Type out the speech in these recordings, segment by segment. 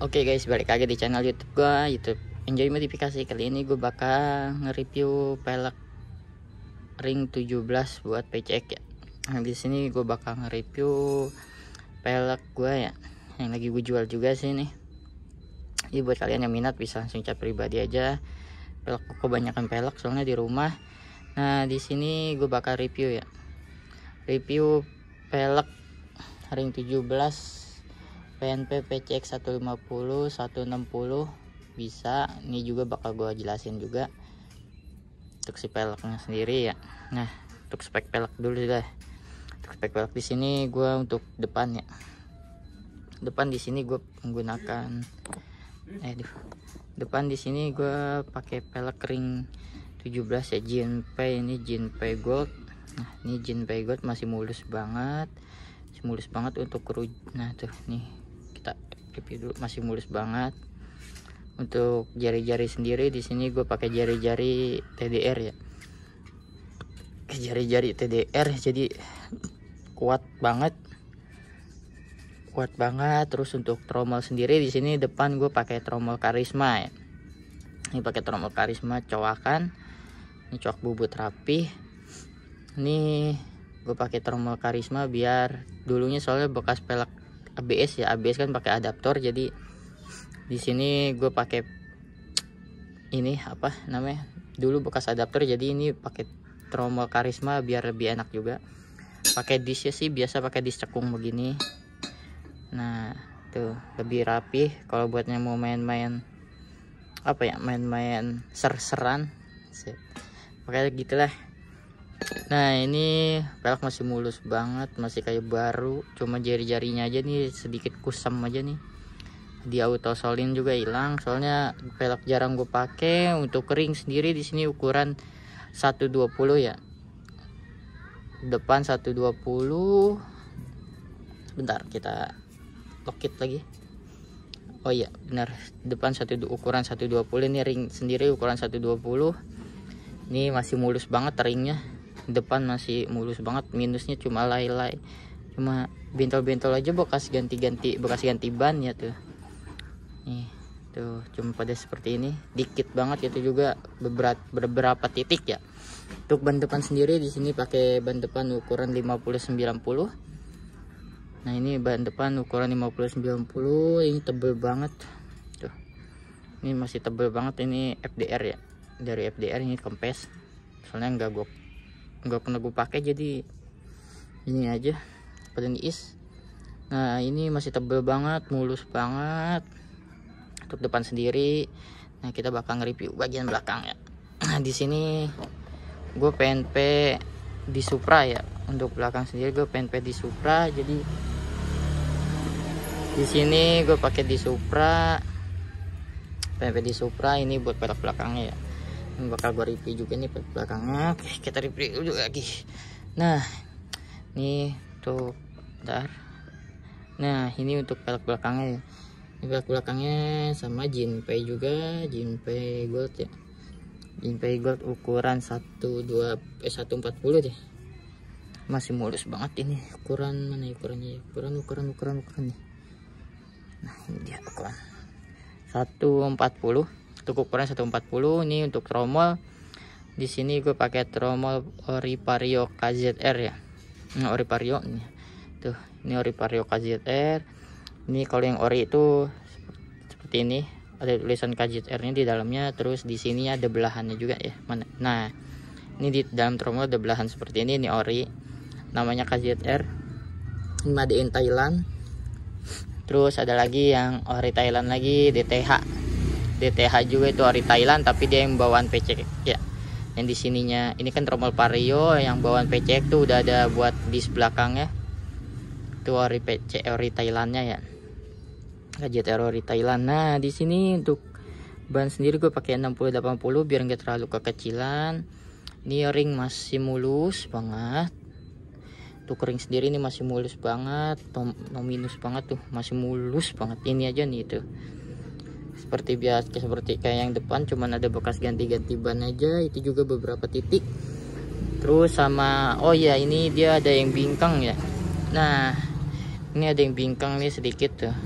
Oke okay guys, balik lagi di channel YouTube gua, YouTube Enjoy Modifikasi. Kali ini gua bakal nge-review pelek ring 17 buat PCX ya. Nah, di sini gua bakal nge-review pelek gua ya, yang lagi gua jual juga sih nih. Jadi buat kalian yang minat bisa langsung cat pribadi aja. Pelek gua kebanyakan pelek soalnya di rumah. Nah, di sini gua bakal review ya. Review pelek ring 17 PNP PCX 150 160 bisa ini juga bakal gue jelasin juga untuk si peleknya sendiri ya nah untuk spek pelek dulu deh untuk spek pelek di sini gue untuk depan ya depan di sini gue menggunakan eh aduh. depan di sini gue pakai pelek ring 17 ya JNP ini JNP Gold nah ini JNP Gold masih mulus banget mulus banget untuk kerut. nah tuh nih dulu masih mulus banget untuk jari-jari sendiri di sini gue pakai jari-jari TDR ya jari-jari TDR jadi kuat banget kuat banget terus untuk tromol sendiri di sini depan gue pakai tromol karisma ya ini pakai tromol karisma coakan ini coak bubut rapi ini gue pakai tromol karisma biar dulunya soalnya bekas pelek ABS ya ABS kan pakai adaptor jadi di sini gue pakai ini apa namanya dulu bekas adaptor jadi ini pakai tromol karisma biar lebih enak juga pakai ya sih biasa pakai disc cekung begini nah tuh lebih rapi kalau buatnya mau main-main apa ya main-main ser-seran pakai gitulah Nah ini pelek masih mulus banget masih kayak baru cuma jari-jarinya aja nih sedikit kusam aja nih di auto solin juga hilang soalnya velg jarang gue pakai untuk kering sendiri di sini ukuran 120 ya depan 120 sebentar kita lokit lagi oh iya benar depan satu ukuran 120 ini ring sendiri ukuran 120 ini masih mulus banget ringnya depan masih mulus banget minusnya cuma lay-lay cuma bentol-bentol aja bekas ganti-ganti bekas ganti ban ya tuh nih tuh cuma pada seperti ini dikit banget itu juga beberat beberapa titik ya untuk ban depan sendiri di sini pakai ban depan ukuran 5090 nah ini ban depan ukuran 5090 ini tebel banget tuh ini masih tebel banget ini FDR ya dari FDR ini kempes soalnya nggak gue nggak pernah gue pakai jadi ini aja paling is nah ini masih tebel banget mulus banget untuk depan sendiri nah kita bakal nge-review bagian belakang ya nah di sini gue PNP di Supra ya untuk belakang sendiri gue PNP di Supra jadi di sini gue pakai di Supra PNP di Supra ini buat pelak belakangnya ya bakal gue review juga nih belakangnya oke kita review dulu lagi nah ini tuh bentar nah ini untuk pelek belakangnya ini pelek belakangnya sama Jinpei juga Jinpei Gold ya Jinpei Gold ukuran 12 eh 140 deh masih mulus banget ini ukuran mana ya ukurannya ya? ukuran ukuran ukuran ukuran nih nah ini dia ukuran 140 satu ukuran 140 ini untuk tromol di sini gue pakai tromol Oripario KZR ya nah, Oripario ini tuh ini Oripario KZR ini kalau yang ori itu seperti ini ada tulisan KZR nya di dalamnya terus di sini ada belahannya juga ya mana nah ini di dalam tromol ada belahan seperti ini ini ori namanya KZR ini made in Thailand terus ada lagi yang ori Thailand lagi DTH DTH juga itu dari Thailand tapi dia yang bawaan PC ya yang di sininya ini kan tromol Vario yang bawaan PC tuh udah ada buat di belakangnya itu ori PC ori Thailandnya ya gadget ori Thailand nah di sini untuk ban sendiri gue pakai 60 80 biar nggak terlalu kekecilan ini ring masih mulus banget tuh kering sendiri ini masih mulus banget nominus banget tuh masih mulus banget ini aja nih tuh seperti biasa seperti kayak yang depan cuman ada bekas ganti-ganti ban aja itu juga beberapa titik terus sama oh ya ini dia ada yang bingkang ya nah ini ada yang bingkang nih sedikit tuh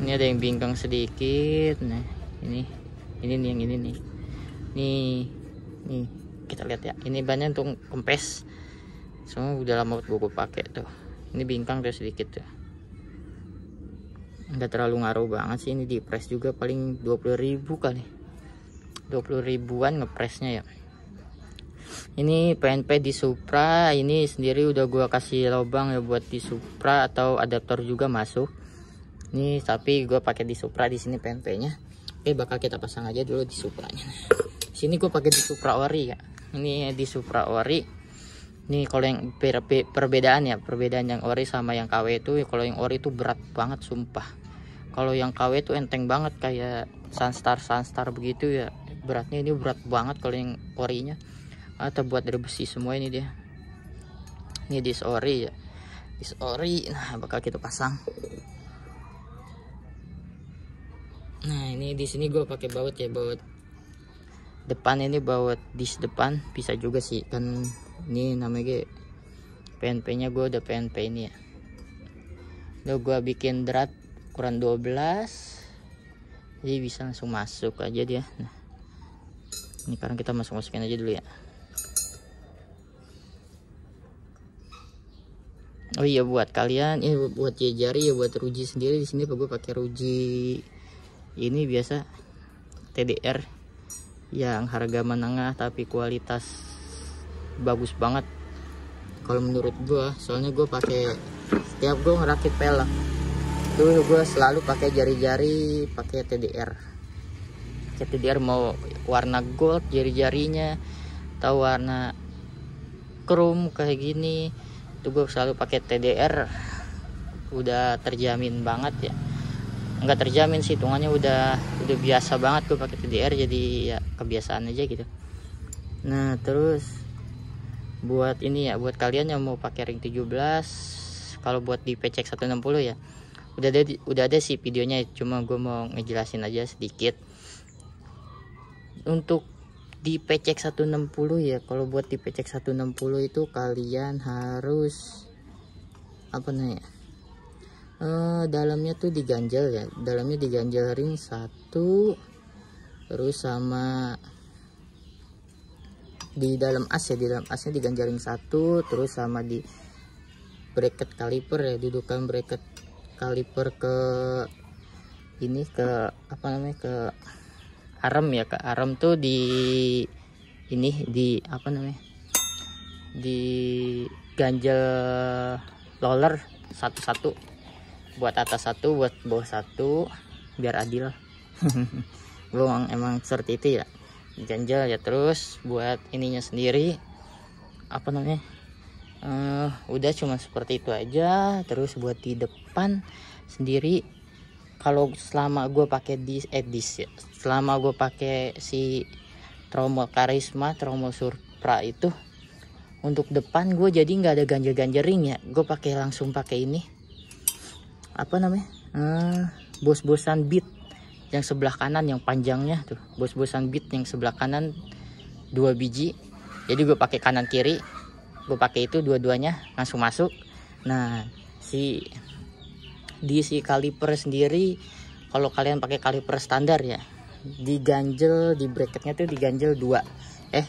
ini ada yang bingkang sedikit nah ini ini nih yang ini nih nih nih kita lihat ya ini bannya untuk kempes semua udah lama gue pakai tuh ini bingkang tuh sedikit tuh nggak terlalu ngaruh banget sih ini di press juga paling 20.000 kali 20 ribuan ngepresnya ya ini PNP di Supra ini sendiri udah gua kasih lubang ya buat di Supra atau adaptor juga masuk ini tapi gua pakai di Supra di sini PNP nya oke eh, bakal kita pasang aja dulu di Supra nya sini gua pakai di Supra Ori ya ini di Supra Ori ini kalau yang per perbedaan ya perbedaan yang ori sama yang KW itu ya kalau yang ori itu berat banget sumpah kalau yang KW itu enteng banget kayak Sunstar Sunstar begitu ya beratnya ini berat banget kalau yang orinya atau buat dari besi semua ini dia ini dis ori ya dis ori nah bakal kita pasang nah ini di sini gue pakai baut ya baut depan ini baut dis depan bisa juga sih kan ini namanya PNP nya gue udah PNP ini ya udah gue bikin drat ukuran 12 jadi bisa langsung masuk aja dia nah ini sekarang kita masuk masukin aja dulu ya oh iya buat kalian ini buat jari ya buat ruji sendiri di sini gue pakai ruji ini biasa TDR yang harga menengah tapi kualitas bagus banget kalau menurut gue soalnya gue pakai setiap gue ngerakit pelek itu gue selalu pakai jari-jari pakai TDR pakai TDR mau warna gold jari-jarinya atau warna chrome kayak gini itu gue selalu pakai TDR udah terjamin banget ya nggak terjamin sih hitungannya udah udah biasa banget gue pakai TDR jadi ya kebiasaan aja gitu nah terus buat ini ya buat kalian yang mau pakai ring 17 kalau buat di PCX 160 ya udah ada udah ada sih videonya cuma gue mau ngejelasin aja sedikit untuk di pecek 160 ya kalau buat di pecek 160 itu kalian harus apa namanya e, dalamnya tuh diganjel ya dalamnya diganjel ring satu terus sama di dalam as ya di dalam asnya diganjel ring satu terus sama di bracket kaliper ya dudukan bracket kaliper ke ini ke apa namanya ke arem ya ke arem tuh di ini di apa namanya di ganjel roller satu-satu buat atas satu buat bawah satu biar adil luang emang seperti itu ya ganjel ya terus buat ininya sendiri apa namanya uh, udah cuma seperti itu aja terus buat di depan sendiri kalau selama gue pakai dis eh ya, selama gue pakai si tromol karisma tromol surpra itu untuk depan gue jadi nggak ada ganjel ganjel ring ya gue pakai langsung pakai ini apa namanya uh, bos-bosan beat yang sebelah kanan yang panjangnya tuh bos-bosan beat yang sebelah kanan dua biji jadi gue pakai kanan kiri gue pakai itu dua-duanya langsung masuk nah si di si kaliper sendiri kalau kalian pakai kaliper standar ya diganjel di bracketnya tuh diganjel dua eh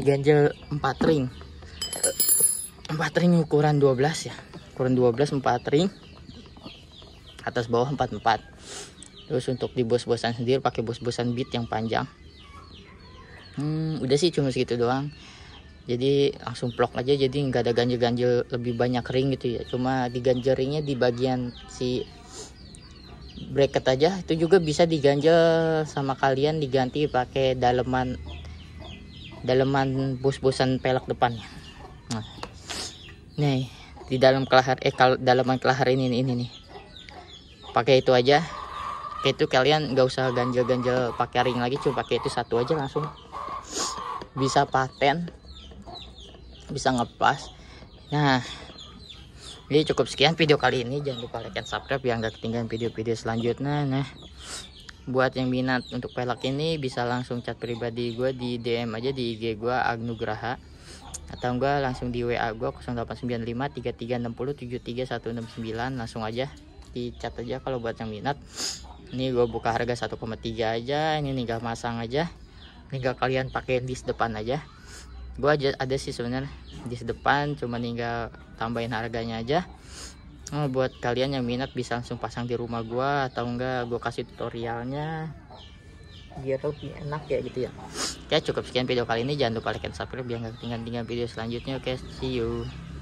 diganjel 4 ring 4 ring ukuran 12 ya ukuran 12 4 ring atas bawah 44 terus untuk di bos-bosan sendiri pakai bos-bosan bit yang panjang hmm, udah sih cuma segitu doang jadi langsung plok aja jadi nggak ada ganjil-ganjil lebih banyak ring gitu ya cuma diganjel ringnya di bagian si bracket aja itu juga bisa diganjel sama kalian diganti pakai daleman daleman bus-busan pelek depannya nah nih di dalam kelahar eh kalau dalaman kelahar ini ini nih pakai itu aja Oke, itu kalian nggak usah ganjel-ganjel pakai ring lagi cuma pakai itu satu aja langsung bisa paten bisa ngepas nah ini cukup sekian video kali ini jangan lupa like dan subscribe yang gak ketinggalan video-video selanjutnya nah buat yang minat untuk velg ini bisa langsung chat pribadi gue di DM aja di IG gue Agnugraha atau gue langsung di WA gue 0895 3360 73169 langsung aja di chat aja kalau buat yang minat ini gue buka harga 1,3 aja ini tinggal masang aja tinggal kalian pakai di depan aja gue aja ada sih sebenarnya di depan cuma tinggal tambahin harganya aja oh, buat kalian yang minat bisa langsung pasang di rumah gue atau enggak gue kasih tutorialnya biar lebih enak ya gitu ya oke ya, cukup sekian video kali ini jangan lupa like dan subscribe biar nggak ketinggalan video selanjutnya oke see you